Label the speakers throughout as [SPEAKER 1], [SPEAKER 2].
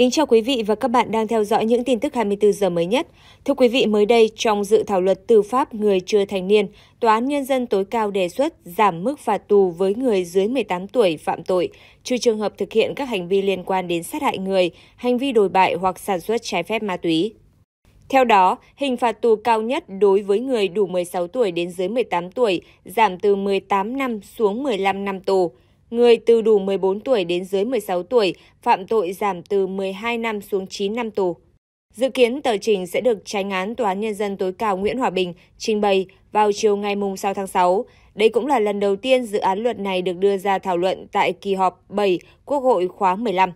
[SPEAKER 1] Kính chào quý vị và các bạn đang theo dõi những tin tức 24 giờ mới nhất. Thưa quý vị, mới đây trong dự thảo luật tư pháp người chưa thành niên, Tòa án Nhân dân tối cao đề xuất giảm mức phạt tù với người dưới 18 tuổi phạm tội, trừ trường hợp thực hiện các hành vi liên quan đến sát hại người, hành vi đồi bại hoặc sản xuất trái phép ma túy. Theo đó, hình phạt tù cao nhất đối với người đủ 16 tuổi đến dưới 18 tuổi giảm từ 18 năm xuống 15 năm tù người từ đủ 14 tuổi đến dưới 16 tuổi phạm tội giảm từ 12 năm xuống 9 năm tù. Dự kiến tờ trình sẽ được tránh án Tòa án Nhân dân tối cao Nguyễn Hòa Bình trình bày vào chiều ngày 6 tháng 6. Đây cũng là lần đầu tiên dự án luật này được đưa ra thảo luận tại kỳ họp 7 Quốc hội khóa 15.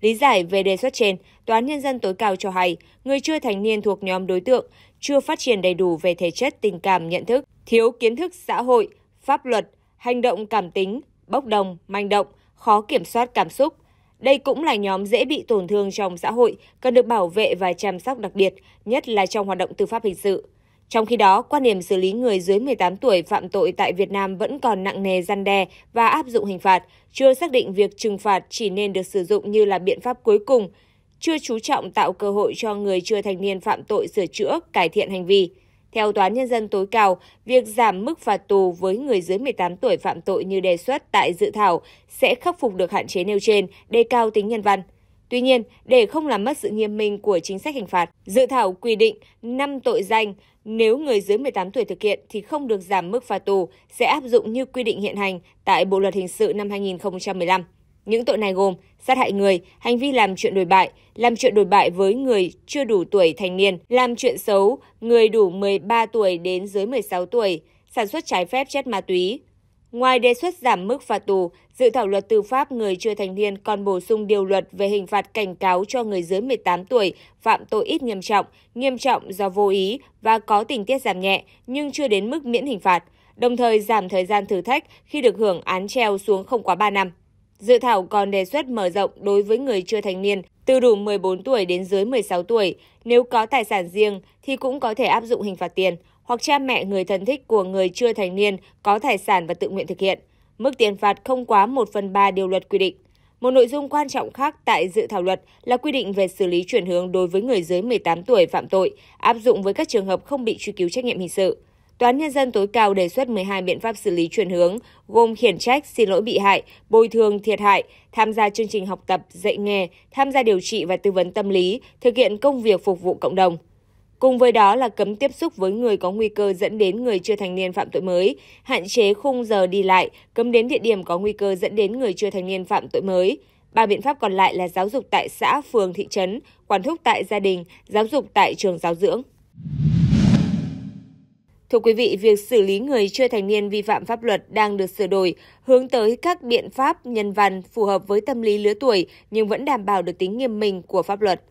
[SPEAKER 1] Lý giải về đề xuất trên, Tòa án Nhân dân tối cao cho hay, người chưa thành niên thuộc nhóm đối tượng chưa phát triển đầy đủ về thể chất, tình cảm, nhận thức, thiếu kiến thức xã hội, pháp luật, hành động cảm tính, bốc đồng, manh động, khó kiểm soát cảm xúc. Đây cũng là nhóm dễ bị tổn thương trong xã hội, cần được bảo vệ và chăm sóc đặc biệt, nhất là trong hoạt động tư pháp hình sự. Trong khi đó, quan điểm xử lý người dưới 18 tuổi phạm tội tại Việt Nam vẫn còn nặng nề gian đe và áp dụng hình phạt, chưa xác định việc trừng phạt chỉ nên được sử dụng như là biện pháp cuối cùng, chưa chú trọng tạo cơ hội cho người chưa thành niên phạm tội sửa chữa, cải thiện hành vi. Theo Tòa án Nhân dân tối cao, việc giảm mức phạt tù với người dưới 18 tuổi phạm tội như đề xuất tại dự thảo sẽ khắc phục được hạn chế nêu trên, đề cao tính nhân văn. Tuy nhiên, để không làm mất sự nghiêm minh của chính sách hình phạt, dự thảo quy định 5 tội danh nếu người dưới 18 tuổi thực hiện thì không được giảm mức phạt tù, sẽ áp dụng như quy định hiện hành tại Bộ luật hình sự năm 2015. Những tội này gồm sát hại người, hành vi làm chuyện đổi bại, làm chuyện đổi bại với người chưa đủ tuổi thành niên, làm chuyện xấu, người đủ 13 tuổi đến dưới 16 tuổi, sản xuất trái phép chất ma túy. Ngoài đề xuất giảm mức phạt tù, dự thảo luật tư pháp người chưa thành niên còn bổ sung điều luật về hình phạt cảnh cáo cho người dưới 18 tuổi phạm tội ít nghiêm trọng, nghiêm trọng do vô ý và có tình tiết giảm nhẹ nhưng chưa đến mức miễn hình phạt, đồng thời giảm thời gian thử thách khi được hưởng án treo xuống không quá 3 năm. Dự thảo còn đề xuất mở rộng đối với người chưa thành niên từ đủ 14 tuổi đến dưới 16 tuổi, nếu có tài sản riêng thì cũng có thể áp dụng hình phạt tiền, hoặc cha mẹ người thân thích của người chưa thành niên có tài sản và tự nguyện thực hiện. Mức tiền phạt không quá 1 phần 3 điều luật quy định. Một nội dung quan trọng khác tại dự thảo luật là quy định về xử lý chuyển hướng đối với người dưới 18 tuổi phạm tội, áp dụng với các trường hợp không bị truy cứu trách nhiệm hình sự. Tòa án Nhân dân tối cao đề xuất 12 biện pháp xử lý chuyển hướng, gồm khiển trách, xin lỗi bị hại, bồi thường thiệt hại, tham gia chương trình học tập, dạy nghề, tham gia điều trị và tư vấn tâm lý, thực hiện công việc phục vụ cộng đồng. Cùng với đó là cấm tiếp xúc với người có nguy cơ dẫn đến người chưa thành niên phạm tội mới, hạn chế khung giờ đi lại, cấm đến địa điểm có nguy cơ dẫn đến người chưa thành niên phạm tội mới. Ba biện pháp còn lại là giáo dục tại xã, phường, thị trấn, quản thúc tại gia đình, giáo dục tại trường giáo dưỡng. Thưa quý vị, việc xử lý người chưa thành niên vi phạm pháp luật đang được sửa đổi, hướng tới các biện pháp nhân văn phù hợp với tâm lý lứa tuổi nhưng vẫn đảm bảo được tính nghiêm minh của pháp luật.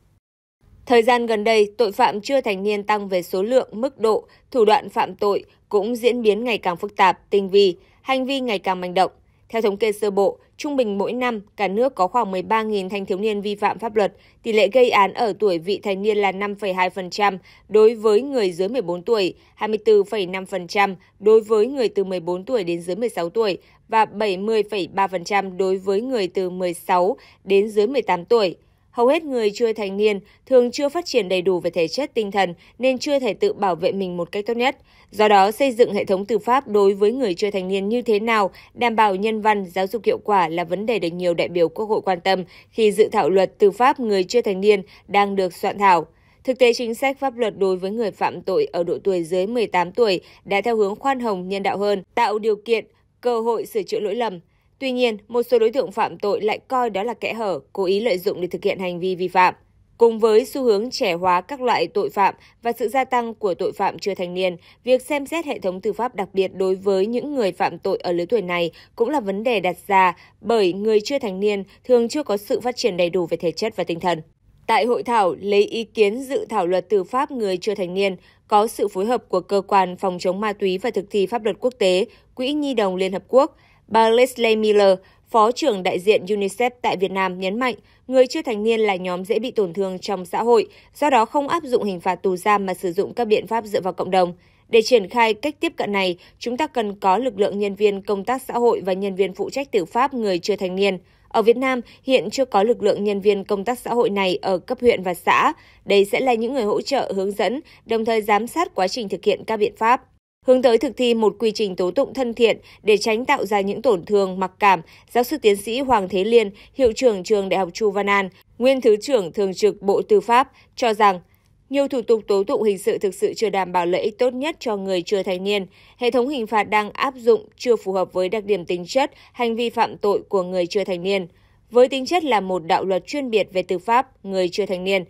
[SPEAKER 1] Thời gian gần đây, tội phạm chưa thành niên tăng về số lượng, mức độ, thủ đoạn phạm tội cũng diễn biến ngày càng phức tạp, tinh vi, hành vi ngày càng manh động. Theo thống kê sơ bộ, trung bình mỗi năm cả nước có khoảng 13.000 thanh thiếu niên vi phạm pháp luật, tỷ lệ gây án ở tuổi vị thành niên là 5,2% đối với người dưới 14 tuổi, 24,5% đối với người từ 14 tuổi đến dưới 16 tuổi và 70,3% đối với người từ 16 đến dưới 18 tuổi. Hầu hết người chưa thành niên thường chưa phát triển đầy đủ về thể chất tinh thần nên chưa thể tự bảo vệ mình một cách tốt nhất. Do đó, xây dựng hệ thống tư pháp đối với người chưa thành niên như thế nào, đảm bảo nhân văn, giáo dục hiệu quả là vấn đề được nhiều đại biểu Quốc hội quan tâm khi dự thảo luật tư pháp người chưa thành niên đang được soạn thảo. Thực tế chính sách pháp luật đối với người phạm tội ở độ tuổi dưới 18 tuổi đã theo hướng khoan hồng nhân đạo hơn, tạo điều kiện, cơ hội sửa chữa lỗi lầm, Tuy nhiên, một số đối tượng phạm tội lại coi đó là kẽ hở, cố ý lợi dụng để thực hiện hành vi vi phạm. Cùng với xu hướng trẻ hóa các loại tội phạm và sự gia tăng của tội phạm chưa thành niên, việc xem xét hệ thống tư pháp đặc biệt đối với những người phạm tội ở lứa tuổi này cũng là vấn đề đặt ra bởi người chưa thành niên thường chưa có sự phát triển đầy đủ về thể chất và tinh thần. Tại hội thảo lấy ý kiến dự thảo luật tư pháp người chưa thành niên có sự phối hợp của cơ quan phòng chống ma túy và thực thi pháp luật quốc tế, Quỹ Nhi đồng Liên hợp quốc – Bà Leslie Miller, Phó trưởng đại diện UNICEF tại Việt Nam nhấn mạnh, người chưa thành niên là nhóm dễ bị tổn thương trong xã hội, do đó không áp dụng hình phạt tù giam mà sử dụng các biện pháp dựa vào cộng đồng. Để triển khai cách tiếp cận này, chúng ta cần có lực lượng nhân viên công tác xã hội và nhân viên phụ trách tử pháp người chưa thành niên. Ở Việt Nam, hiện chưa có lực lượng nhân viên công tác xã hội này ở cấp huyện và xã. Đây sẽ là những người hỗ trợ, hướng dẫn, đồng thời giám sát quá trình thực hiện các biện pháp. Hướng tới thực thi một quy trình tố tụng thân thiện để tránh tạo ra những tổn thương mặc cảm, giáo sư tiến sĩ Hoàng Thế Liên, hiệu trưởng trường Đại học Chu Văn An, nguyên thứ trưởng thường trực Bộ Tư pháp cho rằng nhiều thủ tục tố tụng hình sự thực sự chưa đảm bảo lợi ích tốt nhất cho người chưa thành niên. Hệ thống hình phạt đang áp dụng chưa phù hợp với đặc điểm tính chất, hành vi phạm tội của người chưa thành niên. Với tính chất là một đạo luật chuyên biệt về tư pháp, người chưa thành niên,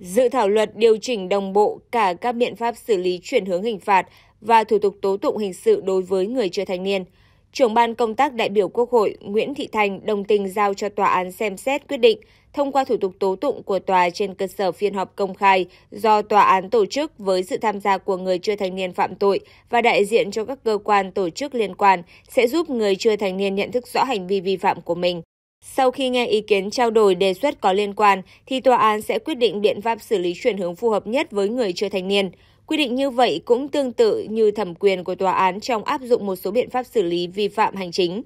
[SPEAKER 1] dự thảo luật điều chỉnh đồng bộ cả các biện pháp xử lý chuyển hướng hình phạt và thủ tục tố tụng hình sự đối với người chưa thành niên. Trưởng ban công tác đại biểu Quốc hội Nguyễn Thị Thành đồng tình giao cho tòa án xem xét quyết định thông qua thủ tục tố tụng của tòa trên cơ sở phiên họp công khai do tòa án tổ chức với sự tham gia của người chưa thành niên phạm tội và đại diện cho các cơ quan tổ chức liên quan sẽ giúp người chưa thành niên nhận thức rõ hành vi vi phạm của mình. Sau khi nghe ý kiến trao đổi đề xuất có liên quan thì tòa án sẽ quyết định biện pháp xử lý chuyển hướng phù hợp nhất với người chưa thành niên. Quy định như vậy cũng tương tự như thẩm quyền của tòa án trong áp dụng một số biện pháp xử lý vi phạm hành chính.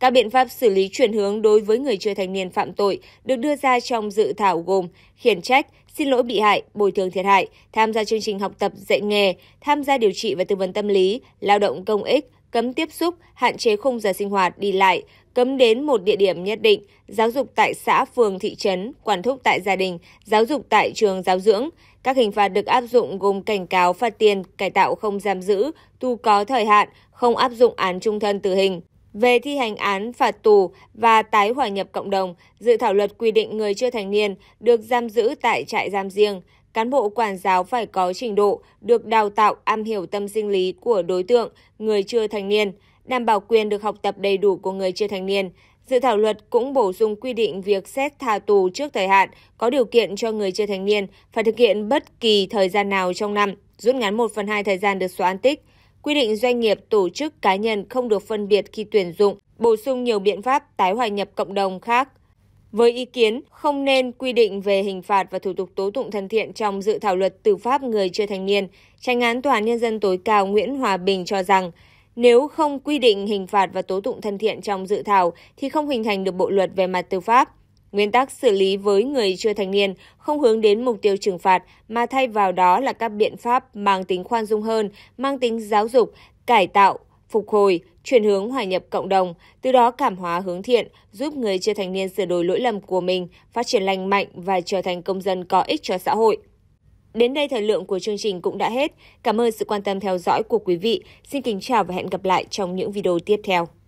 [SPEAKER 1] Các biện pháp xử lý chuyển hướng đối với người chưa thành niên phạm tội được đưa ra trong dự thảo gồm khiển trách, xin lỗi bị hại, bồi thường thiệt hại, tham gia chương trình học tập dạy nghề, tham gia điều trị và tư vấn tâm lý, lao động công ích, cấm tiếp xúc, hạn chế khung giờ sinh hoạt, đi lại, cấm đến một địa điểm nhất định, giáo dục tại xã, phường, thị trấn, quản thúc tại gia đình, giáo dục tại trường giáo dưỡng. Các hình phạt được áp dụng gồm cảnh cáo phạt tiền, cải tạo không giam giữ, tu có thời hạn, không áp dụng án trung thân tử hình. Về thi hành án phạt tù và tái hòa nhập cộng đồng, dự thảo luật quy định người chưa thành niên được giam giữ tại trại giam riêng, cán bộ quản giáo phải có trình độ, được đào tạo am hiểu tâm sinh lý của đối tượng, người chưa thành niên, đảm bảo quyền được học tập đầy đủ của người chưa thành niên. Dự thảo luật cũng bổ sung quy định việc xét tha tù trước thời hạn có điều kiện cho người chưa thành niên phải thực hiện bất kỳ thời gian nào trong năm, rút ngắn 1 phần 2 thời gian được xóa an tích. Quy định doanh nghiệp, tổ chức, cá nhân không được phân biệt khi tuyển dụng, bổ sung nhiều biện pháp tái hòa nhập cộng đồng khác – với ý kiến không nên quy định về hình phạt và thủ tục tố tụng thân thiện trong dự thảo luật tư pháp người chưa thành niên, tranh án Tòa án Nhân dân tối cao Nguyễn Hòa Bình cho rằng nếu không quy định hình phạt và tố tụng thân thiện trong dự thảo thì không hình thành được bộ luật về mặt tư pháp. Nguyên tắc xử lý với người chưa thành niên không hướng đến mục tiêu trừng phạt mà thay vào đó là các biện pháp mang tính khoan dung hơn, mang tính giáo dục, cải tạo, phục hồi, chuyển hướng hòa nhập cộng đồng, từ đó cảm hóa hướng thiện, giúp người chưa thành niên sửa đổi lỗi lầm của mình, phát triển lành mạnh và trở thành công dân có ích cho xã hội. Đến đây thời lượng của chương trình cũng đã hết. Cảm ơn sự quan tâm theo dõi của quý vị. Xin kính chào và hẹn gặp lại trong những video tiếp theo.